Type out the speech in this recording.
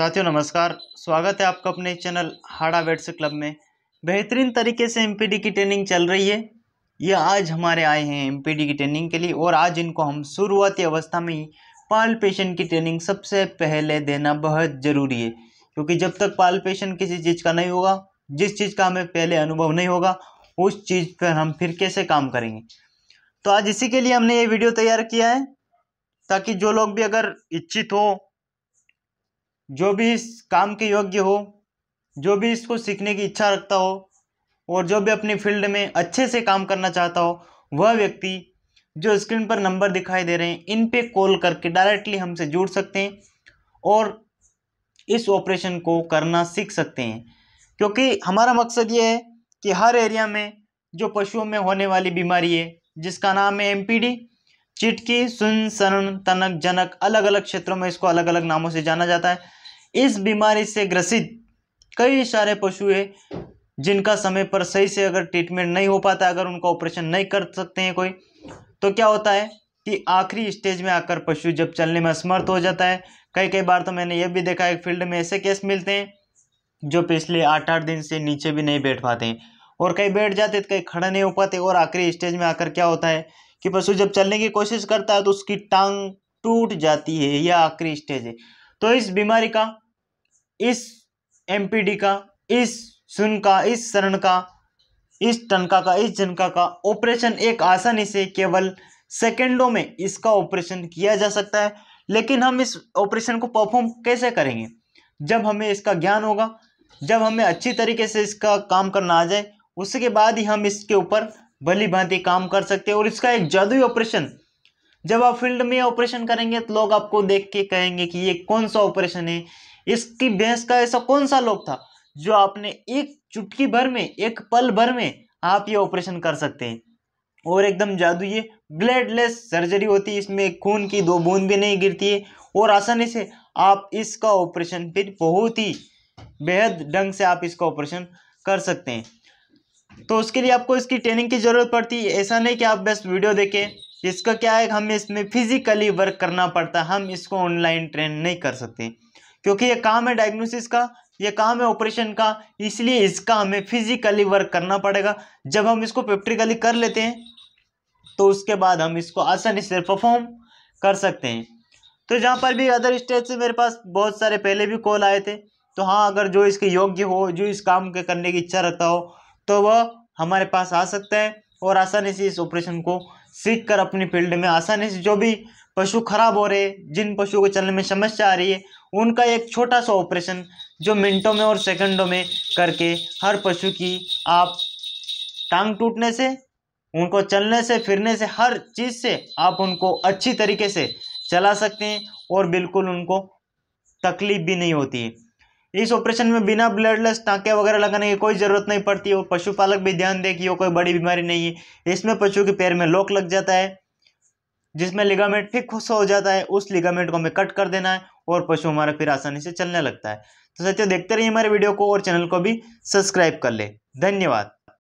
साथियों नमस्कार स्वागत है आपका अपने चैनल हाड़ा वेट्स क्लब में बेहतरीन तरीके से एम की ट्रेनिंग चल रही है ये आज हमारे आए हैं एम की ट्रेनिंग के लिए और आज इनको हम शुरुआती अवस्था में ही पाल पेशेंट की ट्रेनिंग सबसे पहले देना बहुत ज़रूरी है क्योंकि जब तक पाल पेशेंट किसी चीज़ का नहीं होगा जिस चीज़ का हमें पहले अनुभव नहीं होगा उस चीज़ पर हम फिर कैसे काम करेंगे तो आज इसी के लिए हमने ये वीडियो तैयार किया है ताकि जो लोग भी अगर इच्छित हो जो भी इस काम के योग्य हो जो भी इसको सीखने की इच्छा रखता हो और जो भी अपनी फील्ड में अच्छे से काम करना चाहता हो वह व्यक्ति जो स्क्रीन पर नंबर दिखाई दे रहे हैं इन पे कॉल करके डायरेक्टली हमसे जुड़ सकते हैं और इस ऑपरेशन को करना सीख सकते हैं क्योंकि हमारा मकसद ये है कि हर एरिया में जो पशुओं में होने वाली बीमारी है जिसका नाम है एमपीडी चिटकी सुन सनन तनक जनक अलग अलग क्षेत्रों में इसको अलग अलग नामों से जाना जाता है इस बीमारी से ग्रसित कई सारे पशु है जिनका समय पर सही से अगर ट्रीटमेंट नहीं हो पाता अगर उनका ऑपरेशन नहीं कर सकते हैं कोई तो क्या होता है कि आखिरी स्टेज में आकर पशु जब चलने में असमर्थ हो जाता है कई कई बार तो मैंने ये भी देखा है फील्ड में ऐसे केस मिलते हैं जो पिछले आठ आठ दिन से नीचे भी नहीं बैठ पाते हैं और कहीं बैठ जाते तो कहीं खड़े नहीं हो पाते और आखिरी स्टेज में आकर क्या होता है कि पशु जब चलने की कोशिश करता है तो उसकी टांग टूट जाती है यह आखिरी स्टेज है तो इस बीमारी का इस एमपीडी का इस सुन का इस शरण का इस टनका का इस जनका का ऑपरेशन एक आसानी से केवल सेकेंडों में इसका ऑपरेशन किया जा सकता है लेकिन हम इस ऑपरेशन को परफॉर्म कैसे करेंगे जब हमें इसका ज्ञान होगा जब हमें अच्छी तरीके से इसका काम करना आ जाए उसके बाद ही हम इसके ऊपर भली भांति काम कर सकते हैं और इसका एक जादुई ऑपरेशन जब आप फील्ड में ऑपरेशन करेंगे तो लोग आपको देख के कहेंगे कि ये कौन सा ऑपरेशन है इसकी भैंस का ऐसा कौन सा लोग था जो आपने एक चुटकी भर में एक पल भर में आप ये ऑपरेशन कर सकते हैं और एकदम जादू ये ब्लडलेस सर्जरी होती है इसमें खून की दो बूंद भी नहीं गिरती है और आसानी से आप इसका ऑपरेशन फिर बहुत ही बेहद ढंग से आप इसका ऑपरेशन कर सकते हैं तो उसके लिए आपको इसकी ट्रेनिंग की ज़रूरत पड़ती है ऐसा नहीं कि आप बस वीडियो देखें इसका क्या है हमें इसमें फिजिकली वर्क करना पड़ता है हम इसको ऑनलाइन ट्रेन नहीं कर सकते क्योंकि ये काम है डायग्नोसिस का ये काम है ऑपरेशन का इसलिए इसका हमें फिजिकली वर्क करना पड़ेगा जब हम इसको प्रैक्टिकली कर लेते हैं तो उसके बाद हम इसको आसानी से परफॉर्म कर सकते हैं तो जहाँ पर भी अदर स्टेट से मेरे पास बहुत सारे पहले भी कॉल आए थे तो हाँ अगर जो इसके योग्य हो जो इस काम के करने की इच्छा रखता हो तो वह हमारे पास आ सकता है और आसानी से इस ऑपरेशन को सीख कर अपनी फील्ड में आसानी से जो भी पशु खराब हो रहे जिन पशुओं को चलने में समस्या आ रही है उनका एक छोटा सा ऑपरेशन जो मिनटों में और सेकंडों में करके हर पशु की आप टांग टूटने से उनको चलने से फिरने से हर चीज़ से आप उनको अच्छी तरीके से चला सकते हैं और बिल्कुल उनको तकलीफ़ भी नहीं होती है इस ऑपरेशन में बिना ब्लडलेस टाँके वगैरह लगाने की कोई ज़रूरत नहीं पड़ती और पशुपालक भी ध्यान दे कि वो कोई बड़ी बीमारी नहीं है इसमें पशु के पैर में लोक लग जाता है जिसमें लिगामेंट फिर खुश हो जाता है उस लिगामेंट को हमें कट कर देना है और पशु हमारा फिर आसानी से चलने लगता है तो सत्य देखते रहिए हमारे वीडियो को और चैनल को भी सब्सक्राइब कर ले धन्यवाद